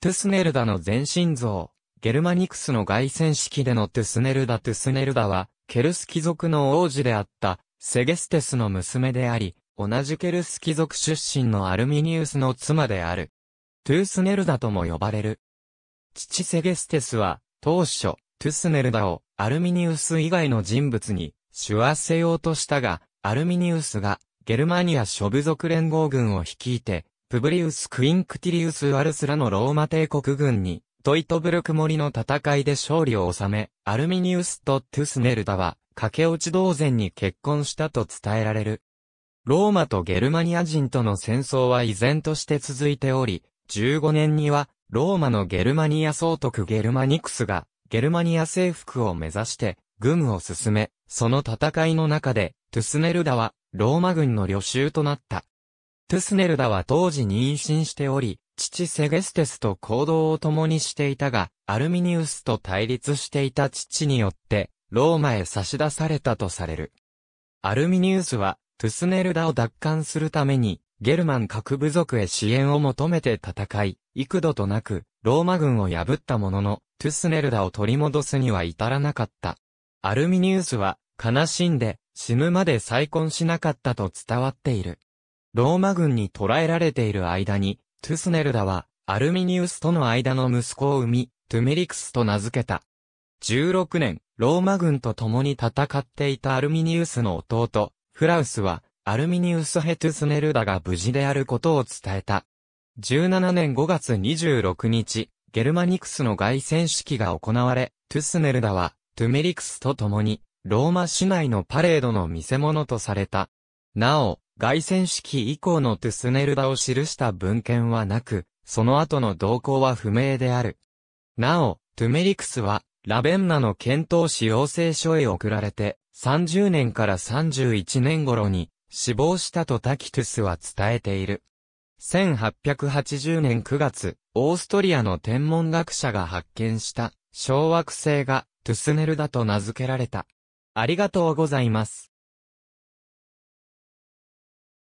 トゥスネルダの前身像、ゲルマニクスの凱旋式でのトゥスネルダ・トゥスネルダは、ケルス貴族の王子であった、セゲステスの娘であり、同じケルス貴族出身のアルミニウスの妻である。トゥースネルダとも呼ばれる。父セゲステスは、当初、トゥスネルダをアルミニウス以外の人物に、手話せようとしたが、アルミニウスが、ゲルマニア諸部族連合軍を率いて、プブリウス・クインクティリウス・アルスラのローマ帝国軍に、トイトブルク森の戦いで勝利を収め、アルミニウスとトゥスネルダは、駆け落ち同然に結婚したと伝えられる。ローマとゲルマニア人との戦争は依然として続いており、15年には、ローマのゲルマニア総督ゲルマニクスが、ゲルマニア征服を目指して、軍を進め、その戦いの中で、トゥスネルダは、ローマ軍の旅衆となった。トゥスネルダは当時妊娠しており、父セゲステスと行動を共にしていたが、アルミニウスと対立していた父によって、ローマへ差し出されたとされる。アルミニウスは、トゥスネルダを奪還するために、ゲルマン各部族へ支援を求めて戦い、幾度となく、ローマ軍を破ったものの、トゥスネルダを取り戻すには至らなかった。アルミニウスは、悲しんで、死ぬまで再婚しなかったと伝わっている。ローマ軍に捕らえられている間に、トゥスネルダは、アルミニウスとの間の息子を産み、トゥメリクスと名付けた。16年、ローマ軍と共に戦っていたアルミニウスの弟、フラウスは、アルミニウス・ヘトゥスネルダが無事であることを伝えた。17年5月26日、ゲルマニクスの凱旋式が行われ、トゥスネルダは、トゥメリクスと共に、ローマ市内のパレードの見せ物とされた。なお、外戦式以降のトゥスネルダを記した文献はなく、その後の動向は不明である。なお、トゥメリクスは、ラベンナの検討使用請書へ送られて、30年から31年頃に死亡したとタキトゥスは伝えている。1880年9月、オーストリアの天文学者が発見した小惑星がトゥスネルダと名付けられた。ありがとうございます。